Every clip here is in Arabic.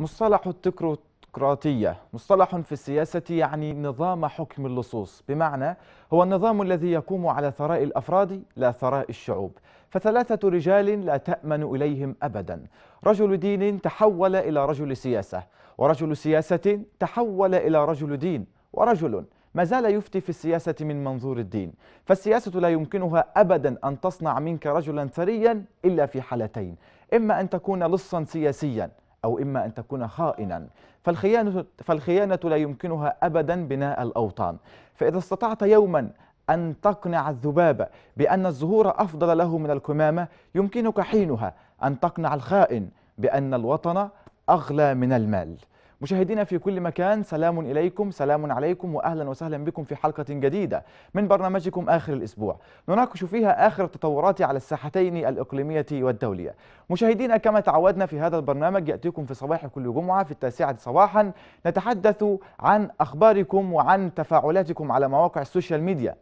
مصطلح التكروقراطية مصطلح في السياسة يعني نظام حكم اللصوص بمعنى هو النظام الذي يقوم على ثراء الأفراد لا ثراء الشعوب فثلاثة رجال لا تأمن إليهم أبدا رجل دين تحول إلى رجل سياسة ورجل سياسة تحول إلى رجل دين ورجل ما زال يفتي في السياسة من منظور الدين فالسياسة لا يمكنها أبدا أن تصنع منك رجلا ثريا إلا في حالتين إما أن تكون لصا سياسيا أو إما أن تكون خائنا فالخيانة, فالخيانة لا يمكنها أبدا بناء الأوطان فإذا استطعت يوما أن تقنع الذباب بأن الزهور أفضل له من الكمامة يمكنك حينها أن تقنع الخائن بأن الوطن أغلى من المال مشاهدينا في كل مكان سلام إليكم سلام عليكم وأهلا وسهلا بكم في حلقة جديدة من برنامجكم آخر الأسبوع نناقش فيها آخر التطورات على الساحتين الإقليمية والدولية مشاهدينا كما تعودنا في هذا البرنامج يأتيكم في صباح كل جمعة في التاسعة صباحا نتحدث عن أخباركم وعن تفاعلاتكم على مواقع السوشيال ميديا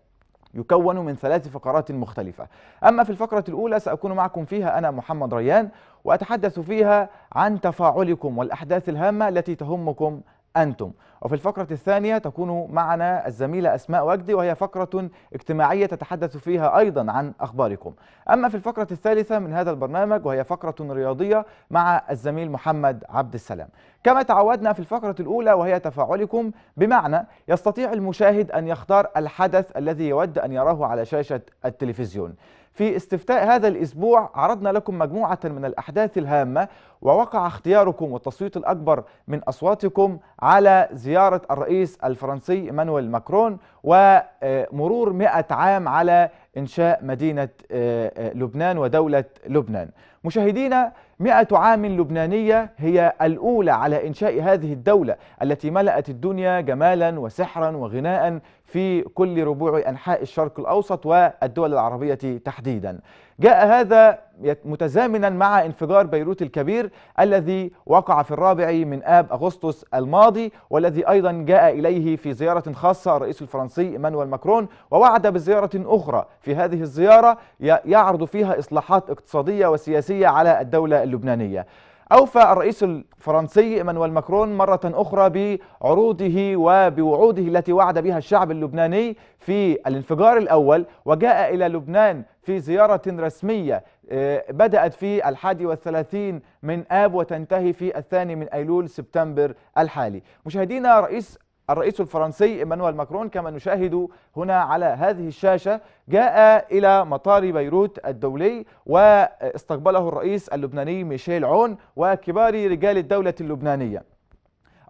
يكون من ثلاث فقرات مختلفة أما في الفقرة الأولى سأكون معكم فيها أنا محمد ريان وأتحدث فيها عن تفاعلكم والأحداث الهامة التي تهمكم أنتم وفي الفقرة الثانية تكون معنا الزميلة أسماء وجدي وهي فقرة اجتماعية تتحدث فيها أيضا عن أخباركم أما في الفقرة الثالثة من هذا البرنامج وهي فقرة رياضية مع الزميل محمد عبد السلام كما تعودنا في الفقرة الأولى وهي تفاعلكم بمعنى يستطيع المشاهد أن يختار الحدث الذي يود أن يراه على شاشة التلفزيون في استفتاء هذا الأسبوع عرضنا لكم مجموعة من الأحداث الهامة ووقع اختياركم والتصويت الأكبر من أصواتكم على زيارة الرئيس الفرنسي مانويل ماكرون ومرور 100 عام على إنشاء مدينة آه، آه، لبنان ودولة لبنان مشاهدينا مئة عام لبنانية هي الأولى على إنشاء هذه الدولة التي ملأت الدنيا جمالا وسحرا وغناء في كل ربوع أنحاء الشرق الأوسط والدول العربية تحديدا جاء هذا متزامنا مع انفجار بيروت الكبير الذي وقع في الرابع من آب أغسطس الماضي والذي أيضا جاء إليه في زيارة خاصة الرئيس الفرنسي إيمانويل ماكرون ووعد بزيارة أخرى في هذه الزيارة يعرض فيها إصلاحات اقتصادية وسياسية على الدولة اللبنانية أوفى الرئيس الفرنسي إيمانويل ماكرون مرة أخرى بعروضه وبوعوده التي وعد بها الشعب اللبناني في الانفجار الأول وجاء إلى لبنان في زيارة رسمية آه، بدأت في الحادي والثلاثين من آب وتنتهي في الثاني من أيلول سبتمبر الحالي مشاهدينا رئيس الرئيس الفرنسي إيمانويل ماكرون كما نشاهد هنا على هذه الشاشة جاء إلى مطار بيروت الدولي واستقبله الرئيس اللبناني ميشيل عون وكبار رجال الدولة اللبنانية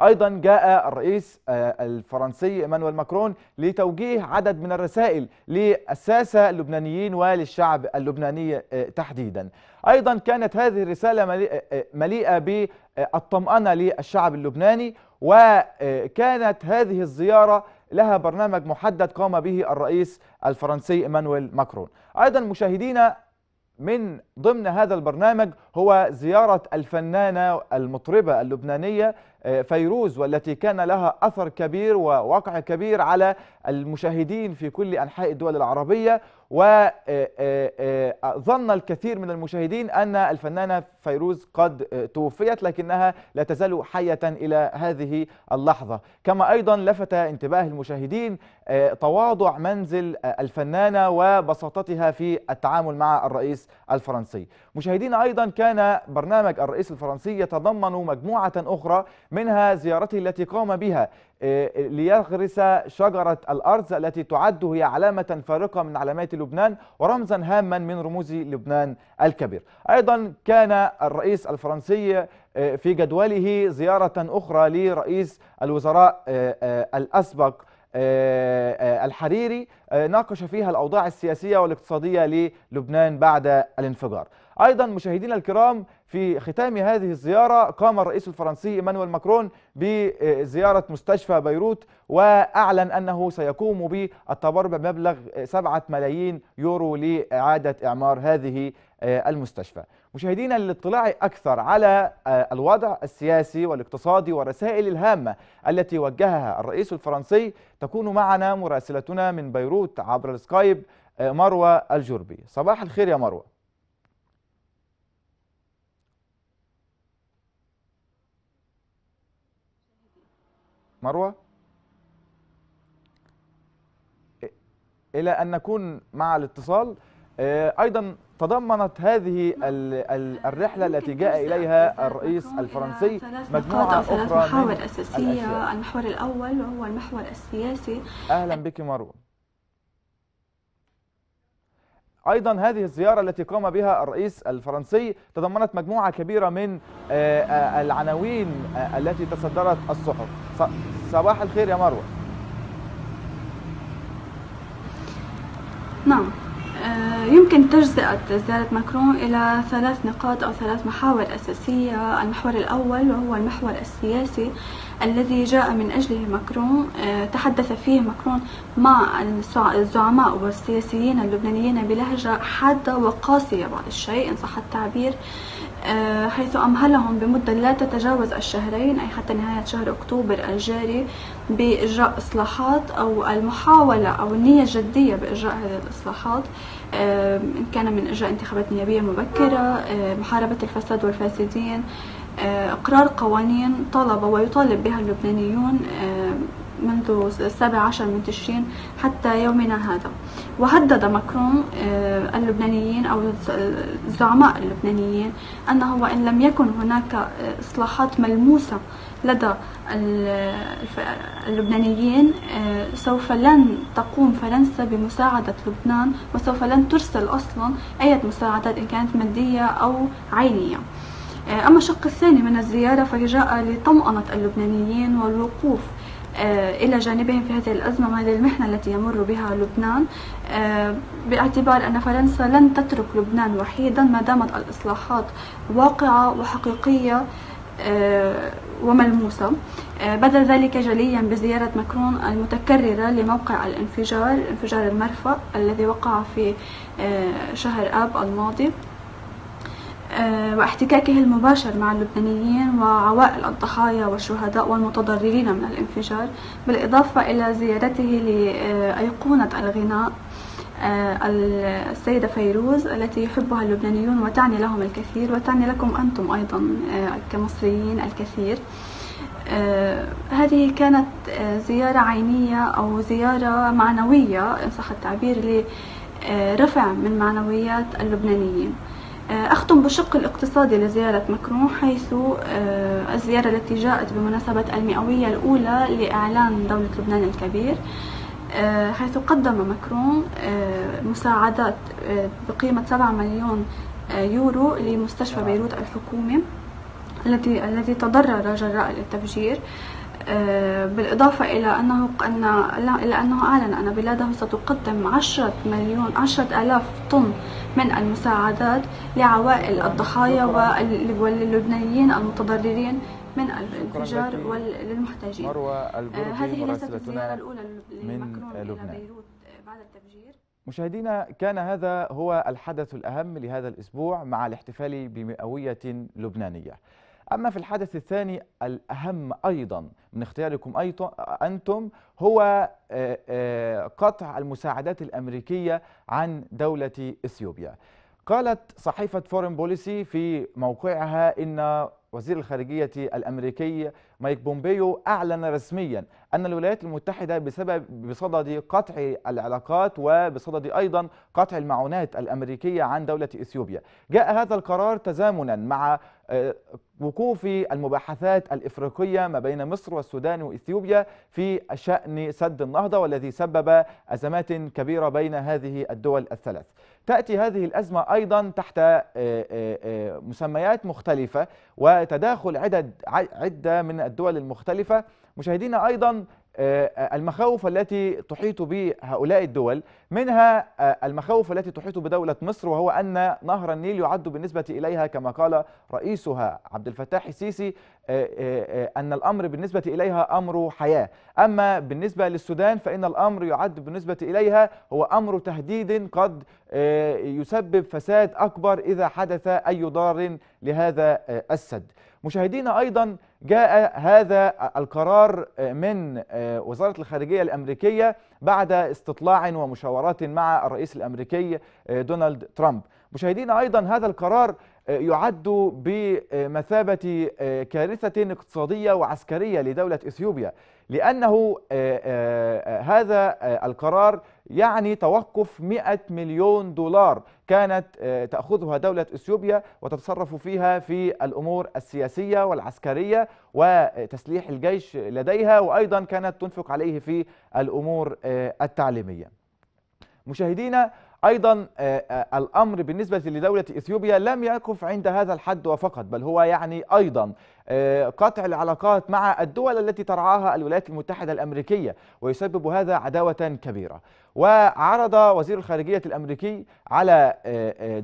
ايضا جاء الرئيس آه، الفرنسي ايمانويل ماكرون لتوجيه عدد من الرسائل للساسه اللبنانيين وللشعب اللبناني آه، تحديدا ايضا كانت هذه الرساله آه، مليئه بالطمانه للشعب اللبناني وكانت هذه الزيارة لها برنامج محدد قام به الرئيس الفرنسي إيمانويل ماكرون أيضا مشاهدينا من ضمن هذا البرنامج هو زيارة الفنانة المطربة اللبنانية آه، فيروز والتي كان لها أثر كبير ووقع كبير على المشاهدين في كل أنحاء الدول العربية وظن آه، آه، الكثير من المشاهدين أن الفنانة فيروز قد توفيت لكنها لا تزال حية إلى هذه اللحظة كما أيضا لفت انتباه المشاهدين تواضع منزل الفنانة وبساطتها في التعامل مع الرئيس الفرنسي مشاهدين أيضا كان برنامج الرئيس الفرنسي يتضمن مجموعة أخرى منها زيارته التي قام بها آه، ليغرس شجرة الأرز التي تعد هي علامة فارقة من علامات لبنان ورمزا هاما من رموز لبنان الكبير أيضا كان الرئيس الفرنسي آه، في جدوله زيارة أخرى لرئيس الوزراء آه، الأسبق آه، آه، الحريري آه، ناقش فيها الأوضاع السياسية والاقتصادية للبنان بعد الانفجار أيضا مشاهدينا الكرام في ختام هذه الزيارة قام الرئيس الفرنسي إيمانويل ماكرون بزيارة مستشفى بيروت وأعلن أنه سيقوم بالتبرع بمبلغ 7 ملايين يورو لإعادة إعمار هذه المستشفى مشاهدينا للاطلاع أكثر على آه، الوضع السياسي والاقتصادي والرسائل الهامة التي وجهها الرئيس الفرنسي تكون معنا مراسلتنا من بيروت عبر السكايب آه، مروة الجربي صباح الخير يا مروة مروة إلى أن نكون مع الاتصال آه، أيضا تضمنت هذه الرحلة التي جاء إليها الرئيس الفرنسي مجموعة أخرى محاور أساسية المحور الأول وهو المحور السياسي أهلا بك مروة ايضا هذه الزياره التي قام بها الرئيس الفرنسي تضمنت مجموعه كبيره من آه، آه، العناوين التي تصدرت الصحف صباح الخير يا مروه نعم آه، يمكن تجزئة زيارة ماكرون إلى ثلاث نقاط أو ثلاث محاور أساسية المحور الأول وهو المحور السياسي الذي جاء من أجله ماكرون آه، تحدث فيه ماكرون مع الزعماء والسياسيين اللبنانيين بلهجة حادة وقاسية بعض الشيء إن صح التعبير آه، حيث أمهلهم بمدة لا تتجاوز الشهرين أي حتى نهاية شهر أكتوبر الجاري بإجراء إصلاحات أو المحاولة أو النية الجدية بإجراء هذه الإصلاحات آه، إن كان من إجراء انتخابات نيابية مبكرة آه، محاربة الفساد والفاسدين إقرار قوانين طلب ويطالب بها اللبنانيون منذ السابع عشر من تشرين حتى يومنا هذا وهدد ماكرون آه، اللبنانيين أو الزعماء اللبنانيين أنه وإن لم يكن هناك إصلاحات ملموسة لدى اللبنانيين آه، سوف لن تقوم فرنسا بمساعدة لبنان وسوف لن ترسل أصلا أي مساعدات إن كانت مادية أو عينية آه، أما الشق الثاني من الزيارة فجاء لطمأنة اللبنانيين والوقوف آه، إلى جانبهم في هذه الأزمة وهذه المحنة التي يمر بها لبنان آه، باعتبار أن فرنسا لن تترك لبنان وحيدا ما دامت الإصلاحات واقعة وحقيقية آه، وملموسة بدا ذلك جليا بزيارة ماكرون المتكررة لموقع الانفجار انفجار المرفأ الذي وقع في شهر آب الماضي آه، واحتكاكه المباشر مع اللبنانيين وعوائل الضحايا والشهداء والمتضررين من الانفجار بالإضافة إلى زيارته لأيقونة الغناء آه، السيدة فيروز التي يحبها اللبنانيون وتعني لهم الكثير وتعني لكم أنتم أيضا آه، كمصريين الكثير هذه كانت زيارة عينية أو زيارة معنوية إن صح التعبير لرفع من معنويات اللبنانيين آه، أختم بالشق الاقتصادي لزيارة مكرون حيث آه، الزيارة التي جاءت بمناسبة المئوية الأولى لإعلان دولة لبنان الكبير آه، حيث قدم مكرون مساعدات بقيمة 7 مليون يورو لمستشفى بيروت الحكومي الذي تضرر جراء التفجير آه، بالإضافة إلى أنه أن إلى أنه أعلن أن بلاده ستقدم 10 مليون 10000 آلاف طن من المساعدات لعوائل الضحايا وللبنانيين المتضررين من الانفجار والمحتاجين آه، هذه ليست الزيارة الأولى لمكرون إلى بيروت بعد التفجير مشاهدينا كان هذا هو الحدث الأهم لهذا الأسبوع مع الاحتفال بمئوية لبنانية أما في الحدث الثاني الأهم أيضا من اختياركم أنتم هو قطع المساعدات الأمريكية عن دولة إثيوبيا قالت صحيفة فورين بوليسي في موقعها إن وزير الخارجية الأمريكي مايك بومبيو أعلن رسميا أن الولايات المتحدة بسبب بصدد قطع العلاقات وبصدد أيضا قطع المعونات الأمريكية عن دولة إثيوبيا جاء هذا القرار تزامنا مع آه، وقوف المباحثات الإفريقية ما بين مصر والسودان وإثيوبيا في شأن سد النهضة والذي سبب أزمات كبيرة بين هذه الدول الثلاث تأتي هذه الأزمة أيضا تحت آه، آه، مسميات مختلفة وتداخل عدد عدة من الدول المختلفة مشاهدينا أيضا آه، المخاوف التي تحيط بهؤلاء الدول منها آه، المخاوف التي تحيط بدولة مصر وهو أن نهر النيل يعد بالنسبة إليها كما قال رئيسها عبد الفتاح السيسي آه، أن الأمر بالنسبة إليها أمر حياة أما بالنسبة للسودان فإن الأمر يعد بالنسبة إليها هو أمر تهديد قد يسبب فساد أكبر إذا حدث أي ضار لهذا السد مشاهدينا أيضا جاء هذا القرار من آه، وزارة الخارجية الأمريكية بعد استطلاع ومشاورات مع الرئيس الأمريكي آه، دونالد ترامب مشاهدينا أيضا هذا القرار آه، يعد بمثابة كارثة اقتصادية وعسكرية لدولة إثيوبيا لأنه هذا القرار يعني توقف 100 مليون دولار كانت آه، تأخذها دولة إثيوبيا وتتصرف فيها في الأمور السياسية والعسكرية وتسليح الجيش لديها وأيضا كانت تنفق عليه في الأمور آه، التعليمية مشاهدينا أيضا آه، آه، الأمر بالنسبة لدولة إثيوبيا لم يقف عند هذا الحد وفقط بل هو يعني أيضا آه، قطع العلاقات مع الدول التي ترعاها الولايات المتحدة الأمريكية ويسبب هذا عداوة كبيرة وعرض وزير الخارجية الأمريكي على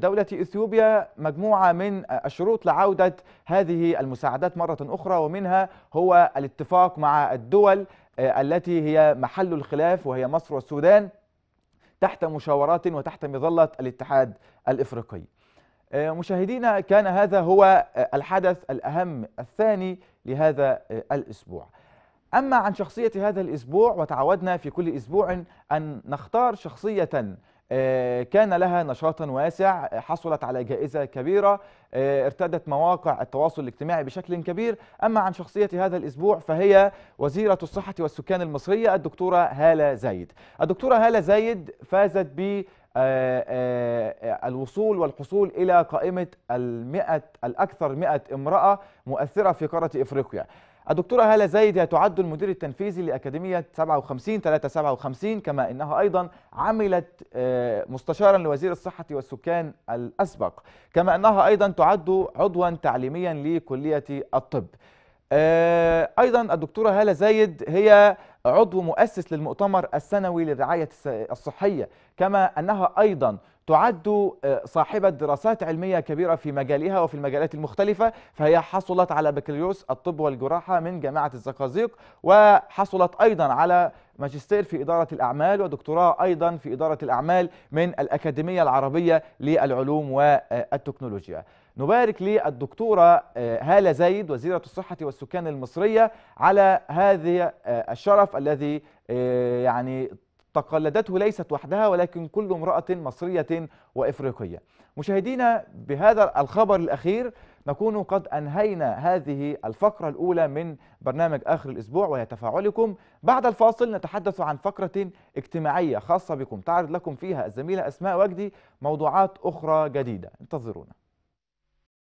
دولة إثيوبيا مجموعة من الشروط لعودة هذه المساعدات مرة أخرى ومنها هو الاتفاق مع الدول التي هي محل الخلاف وهي مصر والسودان تحت مشاورات وتحت مظلة الاتحاد الإفريقي آه، مشاهدينا كان هذا هو آه، الحدث الأهم الثاني لهذا آه، الأسبوع أما عن شخصية هذا الأسبوع وتعودنا في كل أسبوع أن نختار شخصية آه، كان لها نشاط واسع حصلت على جائزة كبيرة آه، ارتدت مواقع التواصل الاجتماعي بشكل كبير أما عن شخصية هذا الأسبوع فهي وزيرة الصحة والسكان المصرية الدكتورة هالة زايد الدكتورة هالة زايد فازت ب آه، الوصول والحصول إلى قائمة المئة الأكثر 100 امرأة مؤثرة في قارة إفريقيا الدكتورة هالة زايد هي تعد المدير التنفيذي لأكاديمية 57 357 كما أنها أيضا عملت آه، مستشارا لوزير الصحة والسكان الأسبق كما أنها أيضا تعد عضوا تعليميا لكلية الطب آه، أيضا الدكتورة هالة زايد هي عضو مؤسس للمؤتمر السنوي للرعاية الصحية كما أنها أيضا تعد آه، صاحبة دراسات علمية كبيرة في مجالها وفي المجالات المختلفة فهي حصلت على بكالوريوس الطب والجراحة من جامعة الزقازيق وحصلت أيضا على ماجستير في إدارة الأعمال ودكتوراه أيضا في إدارة الأعمال من الأكاديمية العربية للعلوم والتكنولوجيا نبارك للدكتورة آه، هالة زايد وزيرة الصحة والسكان المصرية على هذا آه، الشرف الذي يعني تقلدته ليست وحدها ولكن كل امرأة مصرية وإفريقية مشاهدينا بهذا الخبر الأخير نكون قد أنهينا هذه الفقرة الأولى من برنامج آخر الأسبوع وهي تفاعلكم بعد الفاصل نتحدث عن فقرة اجتماعية خاصة بكم تعرض لكم فيها الزميلة أسماء وجدي موضوعات أخرى جديدة انتظرونا